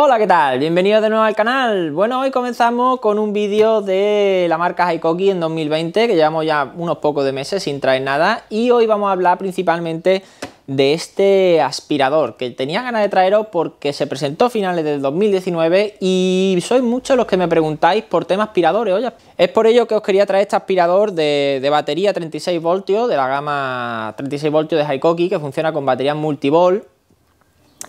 Hola, ¿qué tal? Bienvenidos de nuevo al canal. Bueno, hoy comenzamos con un vídeo de la marca Haikoki en 2020, que llevamos ya unos pocos de meses sin traer nada, y hoy vamos a hablar principalmente de este aspirador que tenía ganas de traeros porque se presentó a finales del 2019 y sois muchos los que me preguntáis por temas aspiradores, oye. Es por ello que os quería traer este aspirador de, batería 36 voltios de la gama 36 voltios de Haikoki que funciona con baterías multivolt,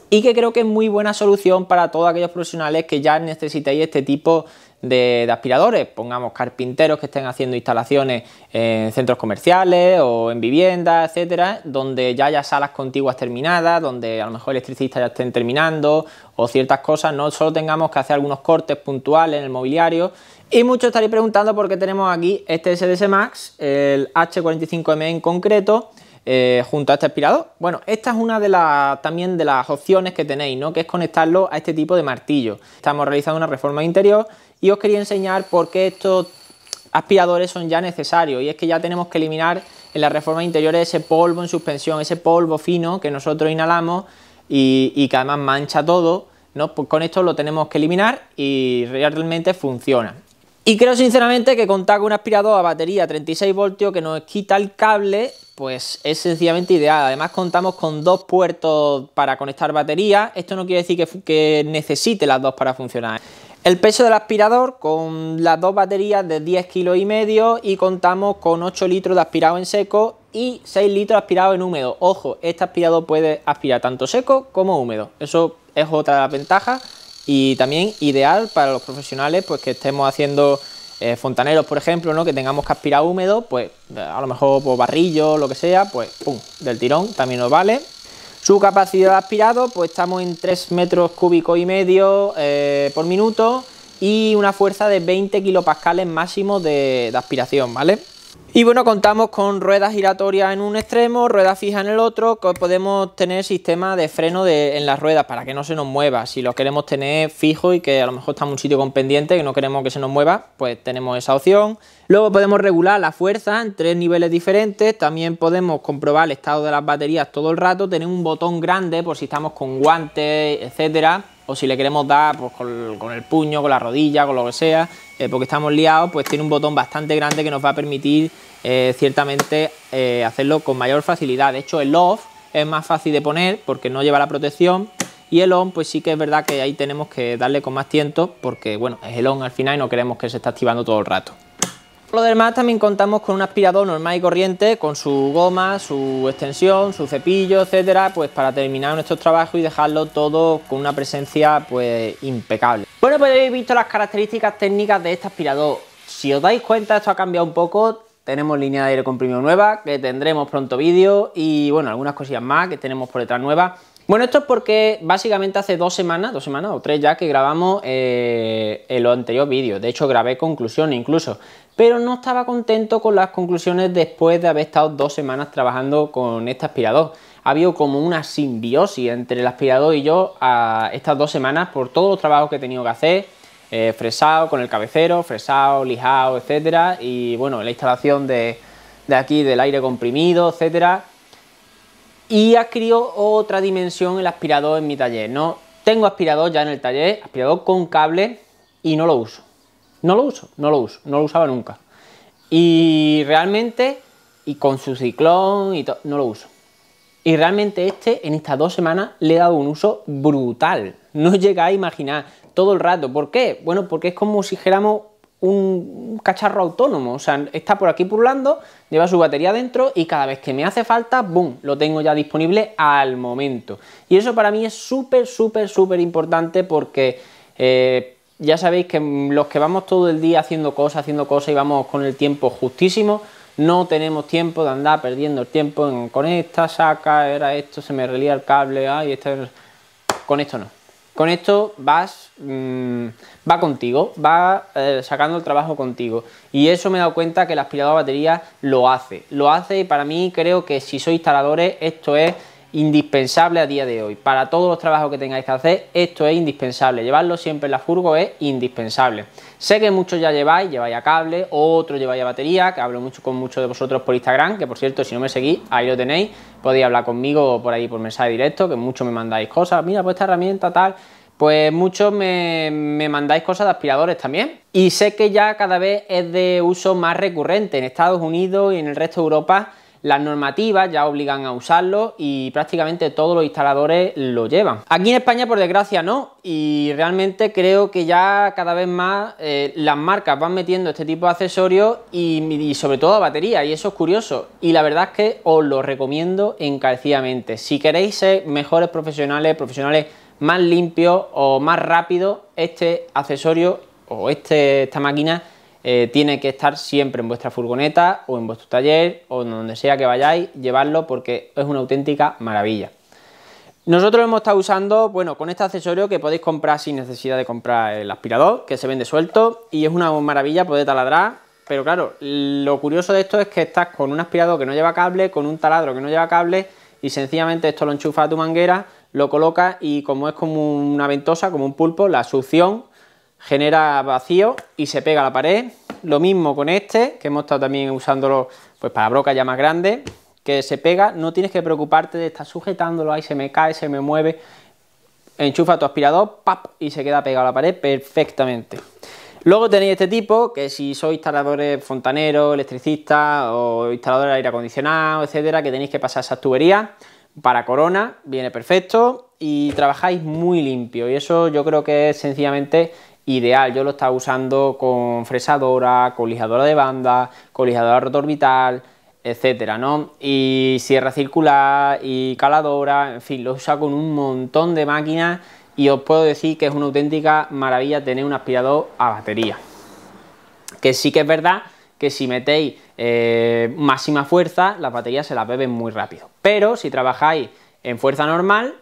y que creo que es muy buena solución para todos aquellos profesionales que ya necesitéis este tipo de, aspiradores, pongamos carpinteros que estén haciendo instalaciones en centros comerciales o en viviendas, etcétera, donde ya haya salas contiguas terminadas, donde a lo mejor electricistas ya estén terminando o ciertas cosas, no solo tengamos que hacer algunos cortes puntuales en el mobiliario. Y muchos estaréis preguntando por qué tenemos aquí este SDS Max, el H45M en concreto eh, junto a este aspirador. Bueno, esta es una de las también de las opciones que tenéis, ¿no? Que es conectarlo a este tipo de martillo. Estamos realizando una reforma interior y os quería enseñar por qué estos aspiradores son ya necesarios. Y es que ya tenemos que eliminar en la reforma interior ese polvo en suspensión, ese polvo fino que nosotros inhalamos y, que además mancha todo. ¿no? Pues con esto lo tenemos que eliminar y realmente funciona. Y creo sinceramente que contar con un aspirador a batería 36 voltios que nos quita el cable pues es sencillamente ideal. Además contamos con dos puertos para conectar baterías. Esto no quiere decir que, necesite las dos para funcionar. El peso del aspirador con las dos baterías de 10 kilos y medio y contamos con 8 litros de aspirado en seco y 6 litros de aspirado en húmedo. Ojo, este aspirador puede aspirar tanto seco como húmedo. Eso es otra de y también ideal para los profesionales pues que estemos haciendo eh, fontaneros, por ejemplo, ¿no? que tengamos que aspirar húmedo, pues eh, a lo mejor por pues, barrillo, lo que sea, pues pum, del tirón también nos vale. Su capacidad de aspirado, pues estamos en 3 metros cúbicos y medio eh, por minuto y una fuerza de 20 kilopascales máximo de aspiración, ¿vale? Y bueno, contamos con ruedas giratorias en un extremo, ruedas fijas en el otro, podemos tener sistema de freno en las ruedas para que no se nos mueva. Si lo queremos tener fijo y que a lo mejor está en un sitio con pendiente y no queremos que se nos mueva, pues tenemos esa opción. Luego podemos regular la fuerza en tres niveles diferentes, también podemos comprobar el estado de las baterías todo el rato, tener un botón grande por si estamos con guantes, etcétera o si le queremos dar pues, con, el puño, con la rodilla, con lo que sea, eh, porque estamos liados, pues tiene un botón bastante grande que nos va a permitir eh, ciertamente eh, hacerlo con mayor facilidad. De hecho, el off es más fácil de poner porque no lleva la protección y el on, pues sí que es verdad que ahí tenemos que darle con más tiento porque, bueno, es el on al final y no queremos que se esté activando todo el rato. Por lo demás también contamos con un aspirador normal y corriente con su goma, su extensión, su cepillo, etcétera, pues para terminar nuestros trabajos y dejarlo todo con una presencia pues impecable. Bueno, pues habéis visto las características técnicas de este aspirador. Si os dais cuenta, esto ha cambiado un poco, tenemos línea de aire comprimido nueva, que tendremos pronto vídeo y bueno, algunas cosillas más que tenemos por detrás nuevas. Bueno, esto es porque básicamente hace dos semanas, dos semanas o tres ya que grabamos eh, en los anteriores vídeos, de hecho grabé conclusión incluso, pero no estaba contento con las conclusiones después de haber estado dos semanas trabajando con este aspirador. Ha habido como una simbiosis entre el aspirador y yo estas dos semanas por todos los trabajos que he tenido que hacer, eh, fresado con el cabecero, fresado, lijado, etcétera, y bueno, la instalación de, de aquí del aire comprimido, etcétera. Y adquirió otra dimensión el aspirador en mi taller, ¿no? Tengo aspirador ya en el taller, aspirador con cable y no lo uso no lo uso, no lo uso, no lo usaba nunca. Y realmente, y con su ciclón y todo, no lo uso. Y realmente este, en estas dos semanas, le he dado un uso brutal. No llega a imaginar todo el rato. ¿Por qué? Bueno, porque es como si dijéramos un cacharro autónomo. O sea, está por aquí burlando, lleva su batería dentro y cada vez que me hace falta, ¡boom!, lo tengo ya disponible al momento. Y eso para mí es súper, súper, súper importante porque... Eh, ya sabéis que los que vamos todo el día haciendo cosas, haciendo cosas y vamos con el tiempo justísimo, no tenemos tiempo de andar perdiendo el tiempo en con esta, saca, era esto, se me relía el cable, con esto no. Con esto vas, va contigo, va eh, sacando el trabajo contigo. Y eso me he dado cuenta que la aspirador de batería lo hace. Lo hace y para mí creo que si sois instaladores esto es indispensable a día de hoy. Para todos los trabajos que tengáis que hacer, esto es indispensable. Llevarlo siempre en la furgo es indispensable. Sé que muchos ya lleváis, lleváis a cable, otros lleváis a batería, que hablo mucho con muchos de vosotros por Instagram, que por cierto, si no me seguís, ahí lo tenéis, podéis hablar conmigo por ahí por mensaje directo, que muchos me mandáis cosas, mira, pues esta herramienta tal. Pues muchos me, me, mandáis cosas de aspiradores también. Y sé que ya cada vez es de uso más recurrente en Estados Unidos y en el resto de Europa las normativas ya obligan a usarlo y prácticamente todos los instaladores lo llevan. Aquí en España, por desgracia, no. Y realmente creo que ya cada vez más eh, las marcas van metiendo este tipo de accesorios y, sobre todo batería. Y eso es curioso. Y la verdad es que os lo recomiendo encarecidamente. Si queréis ser mejores profesionales, profesionales más limpios o más rápidos, este accesorio o este, esta máquina eh, tiene que estar siempre en vuestra furgoneta o en vuestro taller o donde sea que vayáis, llevarlo porque es una auténtica maravilla. Nosotros hemos estado usando, bueno, con este accesorio que podéis comprar sin necesidad de comprar el aspirador, que se vende suelto y es una maravilla poder taladrar, pero claro, lo curioso de esto es que estás con un aspirador que no lleva cable, con un taladro que no lleva cable y sencillamente esto lo enchufa a tu manguera, lo colocas y como es como una ventosa, como un pulpo, la succión genera vacío y se pega a la pared. Lo mismo con este, que hemos estado también usándolo pues, para brocas ya más grandes, que se pega, no tienes que preocuparte de estar sujetándolo, ahí se me cae, se me mueve, enchufa tu aspirador, ¡pap! y se queda pegado a la pared perfectamente. Luego tenéis este tipo, que si sois instaladores fontaneros, electricistas o instaladores de aire acondicionado, etcétera, que tenéis que pasar esas tuberías para corona, viene perfecto y trabajáis muy limpio. Y eso yo creo que es sencillamente ideal. Yo lo estaba usando con fresadora, con lijadora de banda, con lijadora rotorbital, etcétera, Y sierra circular y caladora, en fin, lo he usado con un montón de máquinas y os puedo decir que es una auténtica maravilla tener un aspirador a batería. Que sí que es verdad que si metéis eh, máxima fuerza, las baterías se las beben muy rápido. Pero si trabajáis en fuerza normal,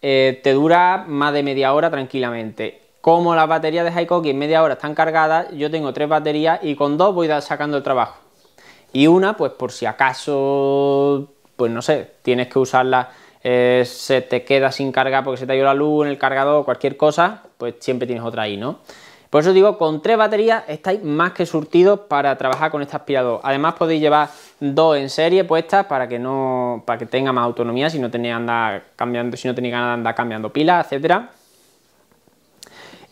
eh, te dura más de media hora tranquilamente como las baterías de Haikoki en media hora están cargadas, yo tengo tres baterías y con dos voy sacando el trabajo. Y una, pues por si acaso, pues no sé, tienes que usarla, eh, se te queda sin carga porque se te ha ido la luz en el cargador, o cualquier cosa, pues siempre tienes otra ahí, ¿no? Por eso digo, con tres baterías estáis más que surtidos para trabajar con este aspirador. Además podéis llevar dos en serie puestas para que no, para que tenga más autonomía si no tenéis andar cambiando, si no tenéis ganas de andar cambiando pilas, etcétera.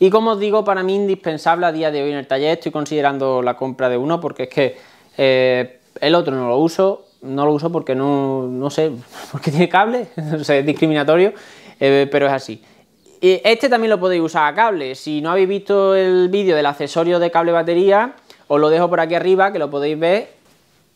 Y como os digo, para mí indispensable a día de hoy en el taller, estoy considerando la compra de uno porque es que eh, el otro no lo uso, no lo uso porque no, no sé, porque tiene cable, no sé, es discriminatorio, eh, pero es así. Este también lo podéis usar a cable, si no habéis visto el vídeo del accesorio de cable batería, os lo dejo por aquí arriba que lo podéis ver.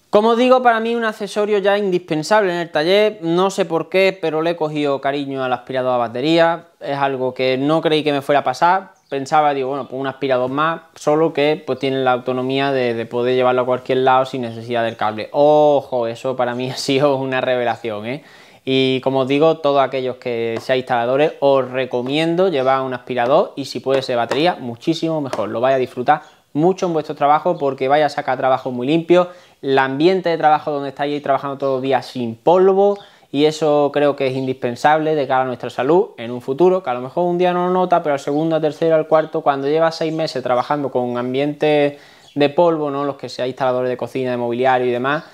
Como os digo, para mí un accesorio ya indispensable en el taller, no sé por qué, pero le he cogido cariño al aspirador a batería, es algo que no creí que me fuera a pasar, pensaba, digo, bueno, pues un aspirador más, solo que pues tiene la autonomía de, poder llevarlo a cualquier lado sin necesidad del cable. Ojo, eso para mí ha sido una revelación, ¿eh? Y como os digo, todos aquellos que seáis instaladores, os recomiendo llevar un aspirador y si puede ser batería, muchísimo mejor. Lo vais a disfrutar mucho en vuestro trabajo porque vais a sacar trabajo muy limpio. El ambiente de trabajo donde estáis trabajando todos los días sin polvo, y eso creo que es indispensable de cara a nuestra salud en un futuro, que a lo mejor un día no lo nota, pero al segundo, al tercero, al cuarto, cuando lleva seis meses trabajando con ambiente de polvo, ¿no? los que sean instaladores de cocina, de mobiliario y demás,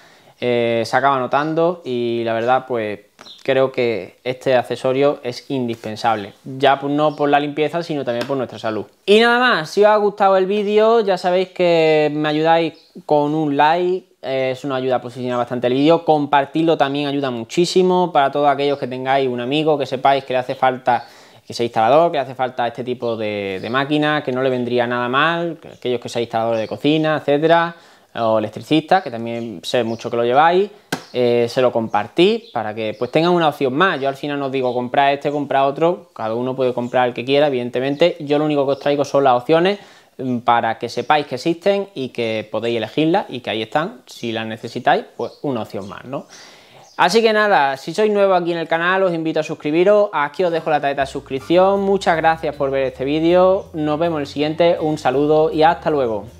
eh, se acaba notando y la verdad pues creo que este accesorio es indispensable. Ya no por la limpieza, sino también por nuestra salud. Y nada más, si os ha gustado el vídeo, ya sabéis que me ayudáis con un like, eh, es una ayuda a posicionar bastante el vídeo. Compartirlo también ayuda muchísimo para todos aquellos que tengáis un amigo, que sepáis que le hace falta que sea instalador, que hace falta este tipo de, máquina, que no le vendría nada mal, aquellos que sean instaladores de cocina, etcétera, o electricistas, que también sé mucho que lo lleváis. Eh, se lo compartí para que pues tengan una opción más. Yo al final no os digo comprar este, comprar otro, cada uno puede comprar el que quiera, evidentemente. Yo lo único que os traigo son las opciones mm, para que sepáis que existen y que podéis elegirlas y que ahí están, si las necesitáis, pues una opción más, ¿no? Así que nada, si sois nuevo aquí en el canal os invito a suscribiros, aquí os dejo la tarjeta de suscripción, muchas gracias por ver este vídeo, nos vemos en el siguiente, un saludo y hasta luego.